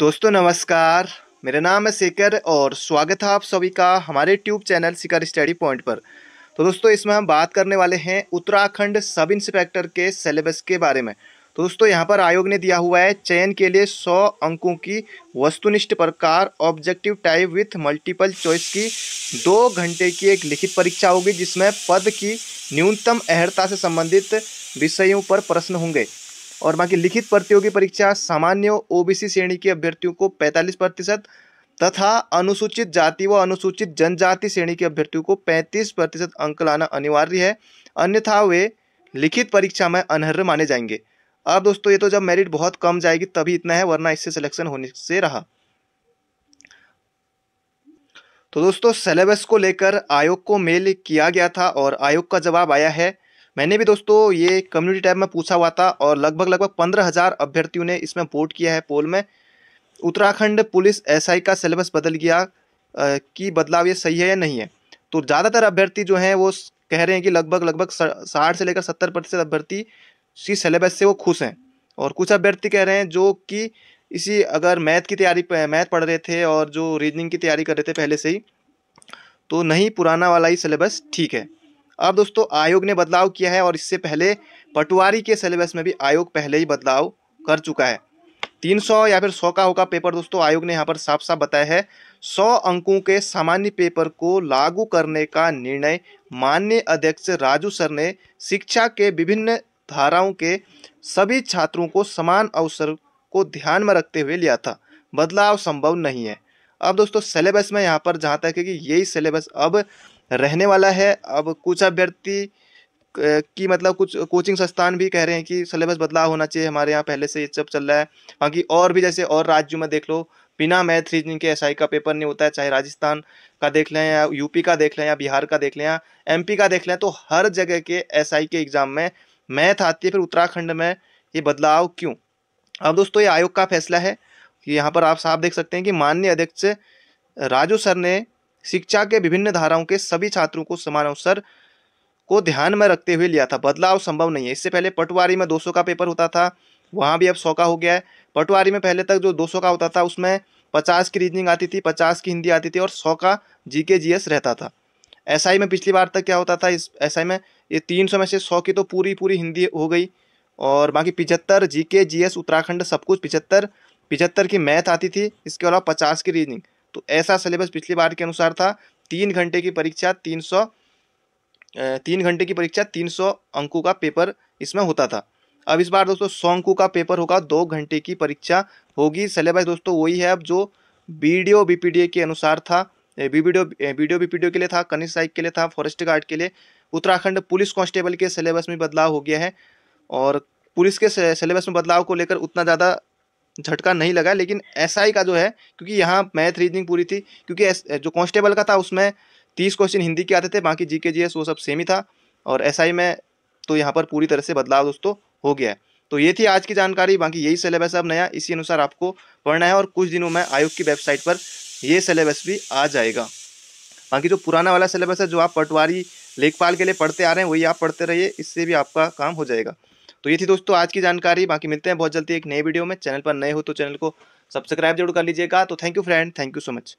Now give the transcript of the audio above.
दोस्तों नमस्कार मेरा नाम है शेखर और स्वागत है आप सभी का हमारे YouTube channel Shikhar study point पर तो दोस्तों इसमें हम बात करने वाले हैं उत्तराखंड सब इंस्पेक्टर के सिलेबस के बारे में तो दोस्तों यहाँ पर आयोग ने दिया हुआ है चयन के लिए 100 अंकों की वस्तुनिष्ठ प्रकार objective type with multiple choice की दो घंटे की एक लिखित परीक्षा होगी जिसमें पद की न्यूनतम अहर्ता से संबंधित विषयों पर प्रश्न होंगे और बाकी लिखित प्रतियोगी परीक्षा सामान्य ओबीसी श्रेणी के अभ्यर्थियों को पैंतालीस प्रतिशत तथा अनुसूचित जाति व अनुसूचित जनजाति श्रेणी के अभ्यर्थियों को 35 प्रतिशत अंक लाना अनिवार्य है अन्यथा वे लिखित परीक्षा में अनहर्य माने जाएंगे अब दोस्तों ये तो जब मेरिट बहुत कम जाएगी तभी इतना है वरना इससे सिलेक्शन होने से रहा तो दोस्तों सिलेबस को लेकर आयोग को मेल किया गया था और आयोग का जवाब आया है मैंने भी दोस्तों ये कम्युनिटी टैब में पूछा हुआ था और लगभग लगभग पंद्रह हज़ार अभ्यर्थियों ने इसमें वोट किया है पोल में उत्तराखंड पुलिस एसआई का सिलेबस बदल गया कि बदलाव ये सही है या नहीं है तो ज़्यादातर अभ्यर्थी जो हैं वो कह रहे हैं कि लगभग लगभग साठ से लेकर सत्तर प्रतिशत अभ्यर्थी इसी सिलेबस से वो खुश हैं और कुछ अभ्यर्थी कह रहे हैं जो कि इसी अगर मैथ की तैयारी मैथ पढ़ रहे थे और जो रीजनिंग की तैयारी कर रहे थे पहले से ही तो नहीं पुराना वाला ही सिलेबस ठीक है अब दोस्तों आयोग ने बदलाव किया है और इससे पहले पटवारी के सिलेबस में भी आयोग पहले ही बदलाव कर चुका है 300 या फिर 100 का होगा पेपर दोस्तों आयोग ने यहाँ पर साफ साफ बताया है 100 अंकों के सामान्य पेपर को लागू करने का निर्णय माननीय अध्यक्ष राजू सर ने शिक्षा के विभिन्न धाराओं के सभी छात्रों को समान अवसर को ध्यान में रखते हुए लिया था बदलाव संभव नहीं है अब दोस्तों सिलेबस में यहाँ पर जहाँ तक है कि यही सिलेबस अब रहने वाला है अब कुछ अभ्यर्थी की मतलब कुछ कोचिंग संस्थान भी कह रहे हैं कि सिलेबस बदलाव होना चाहिए हमारे यहाँ पहले से ये सब चल रहा है बाकी और भी जैसे और राज्यों में देख लो बिना मैथ रीजनिंग के एसआई का पेपर नहीं होता है चाहे राजस्थान का देख लें या यूपी का देख लें या बिहार का देख लें या एम का देख लें तो हर जगह के एस के एग्ज़ाम में मैथ आती है फिर उत्तराखंड में ये बदलाव क्यों अब दोस्तों ये आयोग का फैसला है यहाँ पर आप साफ देख सकते हैं कि माननीय अध्यक्ष राजू सर ने शिक्षा के विभिन्न धाराओं के सभी छात्रों को समान अवसर को ध्यान में रखते हुए लिया था बदलाव संभव नहीं है इससे पहले पटवारी में 200 का पेपर होता था वहाँ भी अब सौ का हो गया है पटवारी में पहले तक जो 200 का होता था उसमें 50 की रीजनिंग आती थी 50 की हिंदी आती थी और सौ का जी के रहता था एसआई में पिछली बार तक क्या होता था इस एसआई में ये सौ में से सौ की तो पूरी पूरी हिंदी हो गई और बाकी पिचहत्तर जी के जी एस उत्तराखंड सब कुछ पिचहत्तर पिचहत्तर की मैथ आती थी इसके अलावा पचास की रीजनिंग तो ऐसा सिलेबस पिछली बार के अनुसार था तीन घंटे की परीक्षा तीन सौ तीन घंटे की परीक्षा तीन सौ अंकों का पेपर इसमें होता था अब इस बार दोस्तों सौ अंकों का पेपर होगा दो घंटे की परीक्षा होगी सिलेबस दोस्तों वही है अब जो बी डी के अनुसार था वीडियो वीडियो बीपीडीओ के लिए था कनिष्ठ साइक के लिए था फॉरेस्ट गार्ड के लिए उत्तराखंड पुलिस कांस्टेबल के सिलेबस में बदलाव हो गया है और पुलिस के सिलेबस में बदलाव को लेकर उतना ज़्यादा झटका नहीं लगा लेकिन एसआई SI का जो है क्योंकि यहाँ मैथ रीजनिंग पूरी थी क्योंकि जो कांस्टेबल का था उसमें तीस क्वेश्चन हिंदी के आते थे बाकी जी के जी एस वो सब सेम ही था और एस SI में तो यहाँ पर पूरी तरह से बदलाव दोस्तों हो गया है तो ये थी आज की जानकारी बाकी यही सिलेबस अब नया इसी अनुसार आपको पढ़ना है और कुछ दिनों में आयोग की वेबसाइट पर ये सिलेबस भी आ जाएगा बाकी जो पुराना वाला सिलेबस है जो आप पटवारी लेखपाल के लिए पढ़ते आ रहे हैं वही आप पढ़ते रहिए इससे भी आपका काम हो जाएगा तो ये थी दोस्तों आज की जानकारी बाकी मिलते हैं बहुत जल्दी एक नए वीडियो में चैनल पर नए हो तो चैनल को सब्सक्राइब जरूर कर लीजिएगा तो thank you friend thank you so much